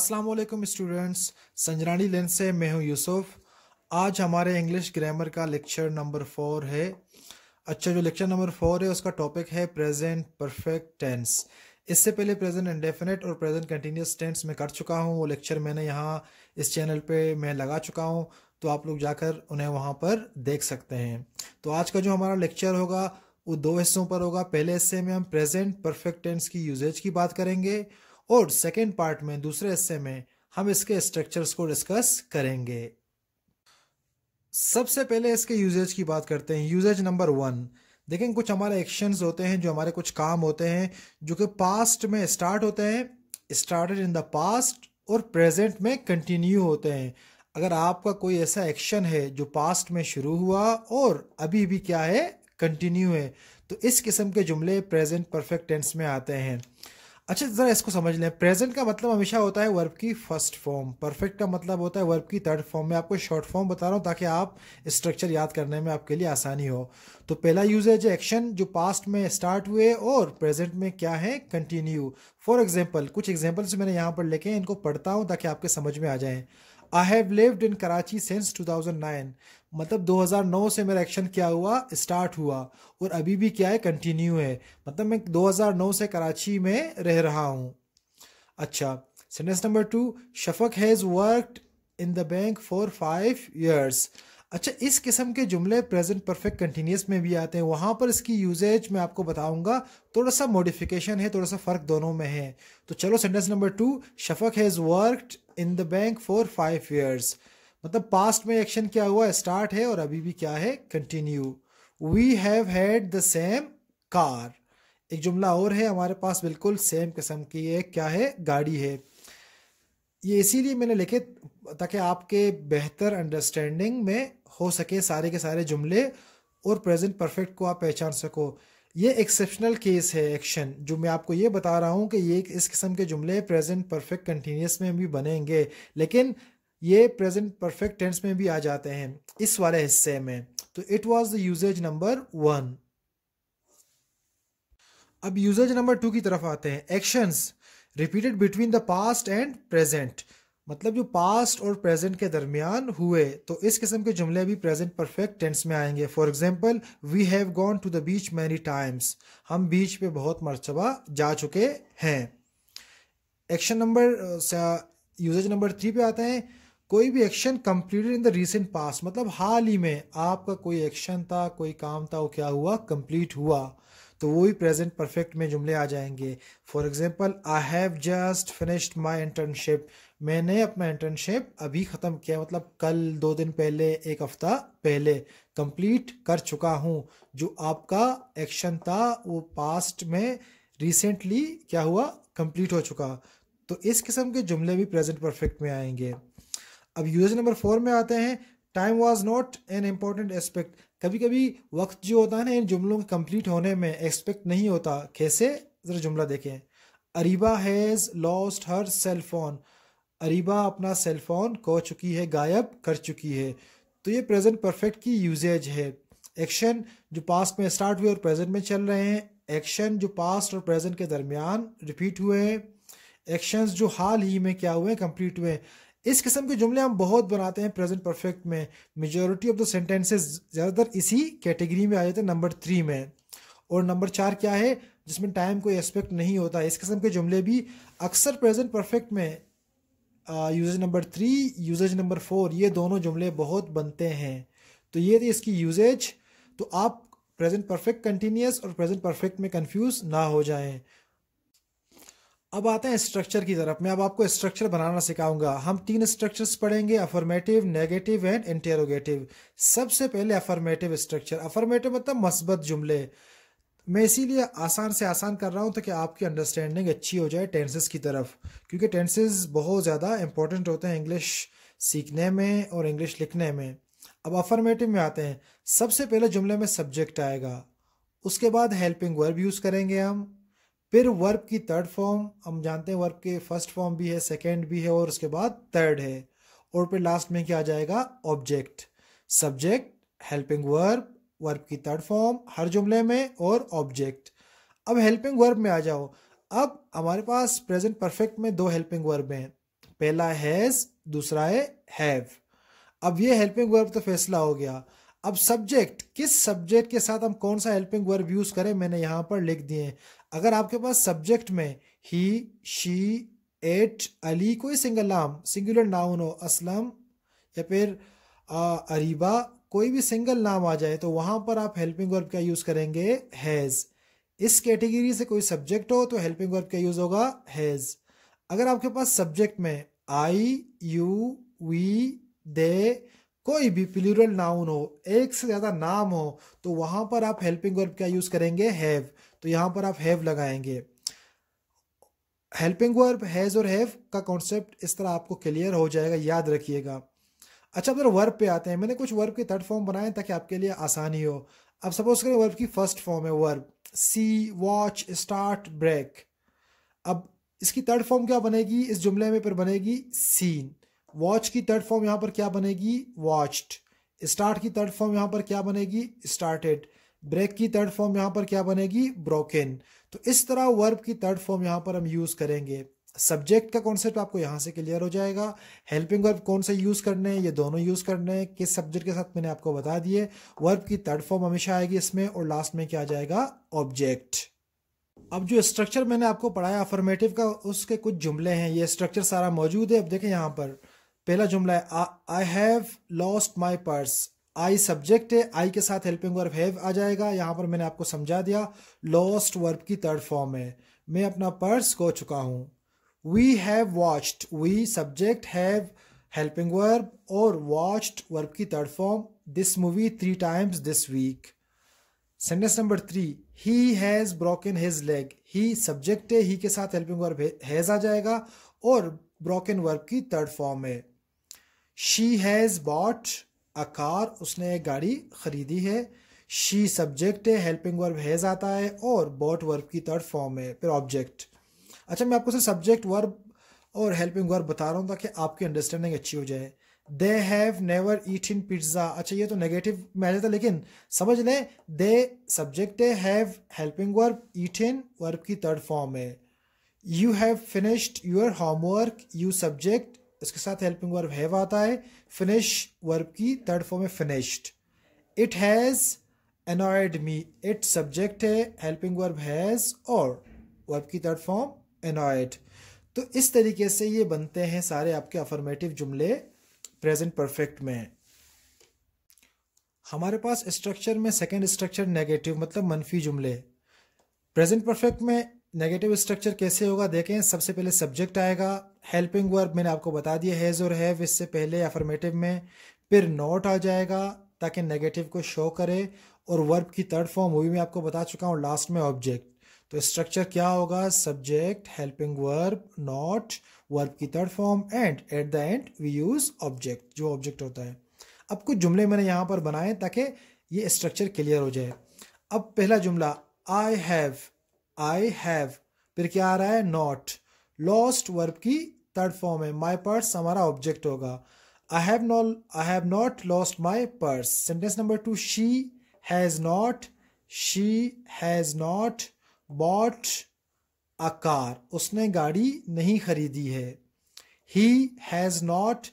अस्सलाम वालेकुम students Sanjrani lens से मैं हूं यूसुफ आज हमारे इंग्लिश ग्रामर का लेक्चर नंबर फोर है अच्छा जो लेक्चर नंबर फोर है उसका टॉपिक है प्रेजेंट परफेक्ट टेंस इससे पहले प्रेजेंट इंडेफिनेट और प्रेजेंट कंटिन्यूस टेंस में कर चुका हूं वो लेक्चर मैंने यहाँ इस चैनल पे मैं लगा चुका हूँ तो आप लोग जाकर उन्हें वहाँ पर देख सकते हैं तो आज का जो हमारा लेक्चर होगा वो दो हिस्सों पर होगा पहले हिस्से में हम प्रेजेंट परफेक्ट टेंस की यूजेज की बात करेंगे और सेकेंड पार्ट में दूसरे हिस्से में हम इसके स्ट्रक्चर्स को डिस्कस करेंगे सबसे पहले इसके यूजेज की बात करते हैं यूजेज नंबर वन देखें कुछ हमारे एक्शंस होते हैं जो हमारे कुछ काम होते हैं जो कि पास्ट में स्टार्ट होते हैं स्टार्टेड इन द पास्ट और प्रेजेंट में कंटिन्यू होते हैं अगर आपका कोई ऐसा एक्शन है जो पास्ट में शुरू हुआ और अभी भी क्या है कंटिन्यू है तो इस किस्म के जुमले प्रेजेंट परफेक्ट टेंस में आते हैं अच्छा ज़रा इसको समझ लें प्रेजेंट का मतलब हमेशा होता है वर्ब की फर्स्ट फॉर्म परफेक्ट का मतलब होता है वर्ब की थर्ड फॉर्म मैं आपको शॉर्ट फॉर्म बता रहा हूँ ताकि आप स्ट्रक्चर याद करने में आपके लिए आसानी हो तो पहला यूजेज एक्शन जो पास्ट में स्टार्ट हुए और प्रेजेंट में क्या है कंटिन्यू फॉर एग्जाम्पल कुछ एग्जाम्पल्स मैंने यहाँ पर लेके इनको पढ़ता हूँ ताकि आपके समझ में आ जाए I have lived in Karachi since 2009 मतलब 2009 से मेरा एक्शन क्या हुआ स्टार्ट हुआ और अभी भी क्या है कंटिन्यू है मतलब मैं 2009 से कराची में रह रहा हूँ अच्छा sentence number two Shafaq has worked in the bank for five years अच्छा इस किस्म के जुमले प्रेजेंट परफेक्ट कंटिन्यूस में भी आते हैं वहाँ पर इसकी यूजेज मैं आपको बताऊंगा थोड़ा सा मॉडिफिकेशन है थोड़ा सा फ़र्क दोनों में है तो चलो sentence number two Shafaq has worked in the bank for five years मतलब पास्ट में एक्शन क्या हुआ स्टार्ट है और अभी भी क्या है continue we have had the same car एक जुमला और है हमारे पास बिल्कुल सेम किस्म की है क्या है गाड़ी है ये इसीलिए मैंने लिखे ताकि आपके बेहतर अंडरस्टैंडिंग में हो सके सारे के सारे जुमले और प्रेजेंट परफेक्ट को आप पहचान सको ये एक्सेप्शनल केस है एक्शन जो मैं आपको ये बता रहा हूँ कि ये इस किस्म के जुमले प्रेजेंट परफेक्ट कंटिन्यूस में भी बनेंगे लेकिन ये प्रेजेंट परफेक्ट टेंस में भी आ जाते हैं इस वाले हिस्से में तो it was the usages number one अब यूजेज नंबर टू की तरफ आते हैं actions repeated between the past and present मतलब जो पास्ट और प्रेजेंट के दरमियान हुए तो इस किस्म के जुमले भी प्रेजेंट परफेक्ट टेंस में आएंगे for example we have gone to the beach many times हम बीच पे बहुत मरतबा जा चुके हैं action number usages number three पे आते हैं कोई भी action completed in the recent past मतलब हाल ही में आपका कोई एक्शन था कोई काम था वो क्या हुआ कंप्लीट हुआ तो ही प्रेजेंट परफेक्ट में जुमले आ जाएंगे for example I have just finished my internship मैंने अपना इंटर्नशिप अभी ख़त्म किया मतलब कल दो दिन पहले एक हफ़्ता पहले कंप्लीट कर चुका हूँ जो आपका एक्शन था वो पास्ट में रिसेंटली क्या हुआ कंप्लीट हो चुका तो इस किस्म के जुमले भी प्रेजेंट परफेक्ट में आएंगे अब यूज नंबर फोर में आते हैं time was not an important aspect कभी कभी वक्त जो होता है ना इन जुमलों के कंप्लीट होने में एक्सपेक्ट नहीं होता कैसे ज़रा जुमला देखें Ariba has lost her cell phone Ariba अपना सेल फोन खो चुकी है गायब कर चुकी है तो ये प्रेजेंट परफेक्ट की यूजेज है एक्शन जो पास्ट में स्टार्ट हुए और प्रेजेंट में चल रहे हैं एक्शन जो पास्ट और प्रेजेंट के दरमियान रिपीट हुए हैं एक्शंस जो हाल ही में क्या हुए कंप्लीट हुए इस किस्म के जुमले हम बहुत बनाते हैं प्रेजेंट परफेक्ट में मेजोरिटी ऑफ द सेंटेंसेस ज़्यादातर इसी कैटेगरी में आ जाते हैं नंबर थ्री में और नंबर चार क्या है जिसमें टाइम कोई एस्पेक्ट नहीं होता इस किस्म के जुमले भी अक्सर प्रेजेंट परफेक्ट में usages number three usages number four ये दोनों जुमले बहुत बनते हैं तो ये थी इसकी यूजेज तो आप प्रेजेंट परफेक्ट कंटिन्यूस और प्रेजेंट परफेक्ट में कंफ्यूज ना हो जाएं अब आते हैं स्ट्रक्चर की तरफ मैं अब आपको स्ट्रक्चर बनाना सिखाऊंगा हम तीन स्ट्रक्चर्स पढ़ेंगे अफर्मेटिव नेगेटिव एंड इंटेरोगेटिव सबसे पहले अफर्मेटिव स्ट्रक्चर अफर्मेटिव मतलब मस्बत जुमले मैं इसीलिए आसान से आसान कर रहा हूँ ताकि आपकी अंडरस्टैंडिंग अच्छी हो जाए टेंसेस की तरफ क्योंकि टेंसेज बहुत ज़्यादा इंपॉर्टेंट होते हैं इंग्लिश सीखने में और इंग्लिश लिखने में अब अफर्मेटिव में आते हैं सबसे पहले जुमले में सब्जेक्ट आएगा उसके बाद हेल्पिंग वर्ब यूज़ करेंगे हम फिर वर्ब की थर्ड फॉर्म हम जानते हैं वर्ब के फर्स्ट फॉर्म भी है सेकेंड भी है और उसके बाद थर्ड है और फिर लास्ट में क्या आ जाएगा object subject helping verb verb की थर्ड फॉर्म हर जुमले में और ऑब्जेक्ट अब हेल्पिंग वर्ब में आ जाओ अब हमारे पास प्रेजेंट परफेक्ट में दो हेल्पिंग वर्ब हैं पहला हैज़ दूसरा है हैव अब ये हेल्पिंग वर्ब तो फैसला हो गया अब सब्जेक्ट किस सब्जेक्ट के साथ हम कौन सा हेल्पिंग वर्ब यूज करें मैंने यहां पर लिख दिए हैं अगर आपके पास सब्जेक्ट में ही शी एट अली कोई सिंगल नाम सिंगुलर नाउन हो असलम या फिर अरीबा कोई भी सिंगल नाम आ जाए तो वहां पर आप हेल्पिंग वर्ब का यूज़ करेंगे हैज़ इस कैटेगरी से कोई सब्जेक्ट हो तो हेल्पिंग वर्ब का यूज़ होगा हैज़ अगर आपके पास सब्जेक्ट में आई यू वी दे कोई भी प्लूरल नाउन हो एक से ज़्यादा नाम हो तो वहाँ पर आप हेल्पिंग वर्ब क्या यूज़ करेंगे हैव तो यहाँ पर आप हैव लगाएंगे हेल्पिंग वर्ब हैज़ और हैव का कॉन्सेप्ट इस तरह आपको क्लियर हो जाएगा याद रखिएगा अच्छा अब वर्ब पे आते हैं मैंने कुछ वर्ब के थर्ड फॉर्म बनाए ताकि आपके लिए आसानी हो अब सपोज करें वर्ब की फर्स्ट फॉर्म है verb see watch start break अब इसकी थर्ड फॉर्म क्या बनेगी इस जुमले में पर बनेगी सीन वॉच की थर्ड फॉर्म यहां पर क्या बनेगी वॉच्ड स्टार्ट की थर्ड फॉर्म यहां पर क्या बनेगी स्टार्टेड ब्रेक की थर्ड फॉर्म यहां पर क्या बनेगी ब्रोकन तो इस तरह वर्ब की थर्ड फॉर्म यहां पर हम यूज करेंगे सब्जेक्ट का कॉन्सेप्ट आपको यहां से क्लियर हो जाएगा हेल्पिंग वर्ब कौन से यूज़ करने हैं ये दोनों यूज़ करने हैं किस सब्जेक्ट के साथ मैंने आपको बता दिए वर्ब की थर्ड फॉर्म हमेशा आएगी इसमें और लास्ट में क्या आ जाएगा ऑब्जेक्ट अब जो स्ट्रक्चर मैंने आपको पढ़ाया अफर्मेटिव का उसके कुछ जुमले हैं ये स्ट्रक्चर सारा मौजूद है अब देखें यहां पर पहला जुमला है I have lost my purse I subject है आई के साथ हेल्पिंग वर्ब हैव आ जाएगा यहाँ पर मैंने आपको समझा दिया लॉस्ट वर्ब की थर्ड फॉर्म है मैं अपना पर्स खो चुका हूँ we have watched we subject have helping verb और वॉच्ड वर्ब की third form this movie three times this week sentence number three he has broken his leg he subject है he के साथ हेल्पिंग वर्ब हैज़ आ जाएगा और broken verb की third form है she has bought a car उसने एक गाड़ी खरीदी है शी सब्जेक्ट है हेल्पिंग वर्ब हैज़ आता है और बॉट वर्ब की थर्ड फॉर्म है फिर ऑब्जेक्ट अच्छा मैं आपको सब्जेक्ट वर्ब और हेल्पिंग वर्ब बता रहा हूँ ताकि आपकी अंडरस्टैंडिंग अच्छी हो जाए they have never eaten pizza अच्छा ये तो नेगेटिव में आ जाता लेकिन समझ लें दे सब्जेक्ट है have helping verb eaten verb की थर्ड फॉर्म है you have finished your homework you subject इसके साथ हेल्पिंग वर्ब हैव आता है फिनिश वर्ब की थर्ड फॉर्म है finished it has annoyed me it subject है हेल्पिंग वर्ब हैज़ और वर्ब की थर्ड फॉर्म एनॉयड तो इस तरीके से ये बनते हैं सारे आपके अफर्मेटिव जुमले प्रेजेंट परफेक्ट में हमारे पास स्ट्रक्चर में सेकेंड स्ट्रक्चर नेगेटिव मतलब मनफी जुमले प्रेजेंट परफेक्ट में नेगेटिव स्ट्रक्चर कैसे होगा देखें सबसे पहले सब्जेक्ट आएगा हेल्पिंग वर्ब मैंने आपको बता दिया हैज़ और हैव इससे पहले अफर्मेटिव में फिर नॉट आ जाएगा ताकि नेगेटिव को शो करे और वर्ब की थर्ड फॉर्म वो भी मैं आपको बता चुका हूँ लास्ट में ऑब्जेक्ट तो स्ट्रक्चर क्या होगा subject helping verb not verb की third form and at the end we use object जो ऑब्जेक्ट होता है अब कुछ जुमले मैंने यहाँ पर बनाए ताकि ये स्ट्रक्चर क्लियर हो जाए अब पहला जुमला आई हैव आई हैव फिर क्या आ रहा है नॉट लॉस्ट वर्ब की थर्ड फॉर्म है माई पर्स हमारा ऑब्जेक्ट होगा I have not I have not lost my purse sentence number two she has not she has not bought a car उसने गाड़ी नहीं खरीदी है he has not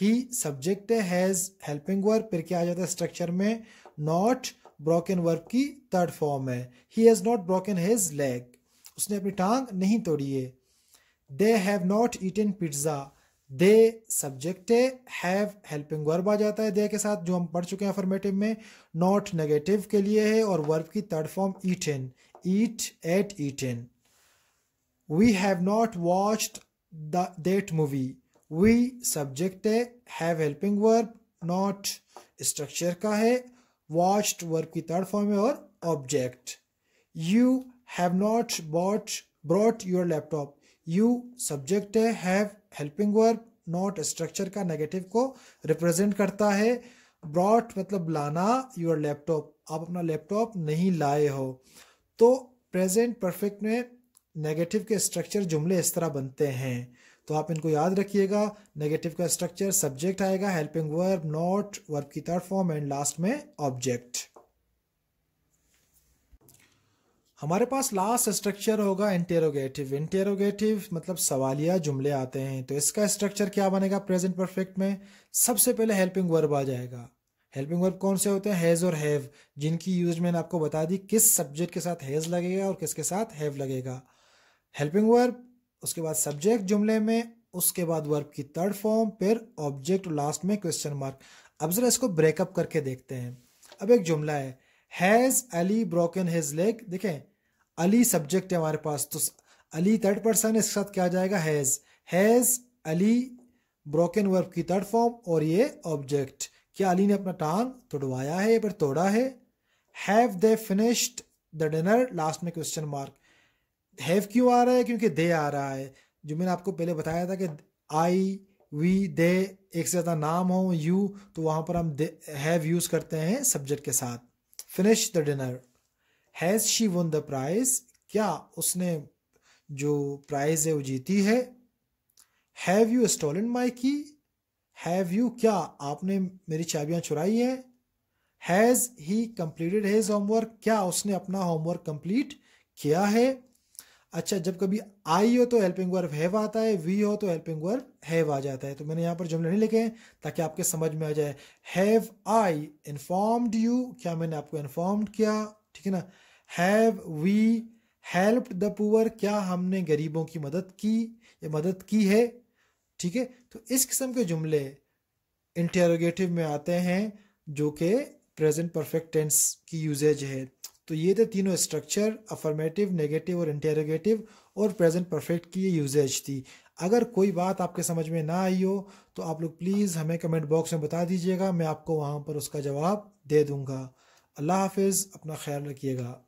he subject has helping verb फिर क्या आ जाता है स्ट्रक्चर में नॉट ब्रोकन वर्ब की थर्ड फॉर्म है he has not broken his leg उसने अपनी टांग नहीं तोड़ी है they have not eaten pizza they subject have helping verb आ जाता है दे के साथ जो हम पढ़ चुके हैं अफर्मेटिव में नॉट नेगेटिव के लिए है और वर्ब की third form eaten eat ate eaten we have not watched the that movie we subject have helping verb not structure का है वॉच्ड वर्ब की थर्ड फॉर्म है और object you have not bought brought your laptop you subject have helping verb not structure का negative को represent करता है brought मतलब लाना योर लैपटॉप आप अपना लैपटॉप नहीं लाए हो तो प्रेजेंट परफेक्ट में नेगेटिव के स्ट्रक्चर जुमले इस तरह बनते हैं तो आप इनको याद रखिएगा नेगेटिव का स्ट्रक्चर सब्जेक्ट आएगा हेल्पिंग वर्ब नॉट वर्ब की थर्ड फॉर्म एंड लास्ट में ऑब्जेक्ट हमारे पास लास्ट स्ट्रक्चर होगा इंटेरोगेटिव इंटेरोगेटिव मतलब सवालिया जुमले आते हैं तो इसका स्ट्रक्चर क्या बनेगा प्रेजेंट परफेक्ट में सबसे पहले हेल्पिंग वर्ब आ जाएगा हेल्पिंग वर्ब कौन से होते हैं हैज़ और हैव जिनकी यूज मैंने आपको बता दी किस सब्जेक्ट के साथ हैज़ लगेगा और किसके साथ हैव लगेगा हेल्पिंग वर्ब उसके बाद सब्जेक्ट जुमले में उसके बाद वर्ब की थर्ड फॉर्म फिर ऑब्जेक्ट लास्ट में क्वेश्चन मार्क अब जरा इसको ब्रेकअप करके देखते हैं अब एक जुमला है has Ali broken his leg देखें अली सब्जेक्ट है हमारे पास तो अली थर्ड पर्सन इसके साथ क्या जाएगा has has Ali broken verb की थर्ड फॉर्म और ये ऑब्जेक्ट क्या अली ने अपना टांग तोड़वाया है पर तोड़ा है have they finished the dinner last में क्वेश्चन मार्क हैव क्यों आ रहा है क्योंकि दे आ रहा है जो मैंने आपको पहले बताया था कि आई वी दे एक से ज़्यादा नाम हो यू तो वहाँ पर हम हैव यूज़ करते हैं सब्जेक्ट के साथ finish the dinner has she won the prize क्या उसने जो प्राइज़ है वो जीती है हैव यू स्टोलन माई की हैव यू क्या आपने मेरी चाबियाँ चुराई हैं has he completed his homework क्या उसने अपना होमवर्क कंप्लीट किया है अच्छा जब कभी आई हो तो हेल्पिंग वर्ब हैव आता है वी हो तो हेल्पिंग वर्ब हैव आ जाता है तो मैंने यहाँ पर जुमले नहीं लिखे हैं ताकि आपके समझ में आ जाए हैव आई इन्फॉर्म्ड यू क्या मैंने आपको इन्फॉर्म्ड किया ठीक है ना have we help the poor क्या हमने गरीबों की मदद की या मदद की है ठीक है तो इस किस्म के जुमले इंटेरोगेटिव में आते हैं जो कि प्रेजेंट परफेक्ट टेंस की यूजेज है तो ये थे तीनों स्ट्रक्चर अफर्मेटिव नेगेटिव और इंटेरोगेटिव और प्रेजेंट परफेक्ट की ये यूजेज थी अगर कोई बात आपके समझ में ना आई हो तो आप लोग प्लीज़ हमें कमेंट बॉक्स में बता दीजिएगा मैं आपको वहाँ पर उसका जवाब दे दूँगा अल्लाह हाफिज़ अपना ख्याल रखिएगा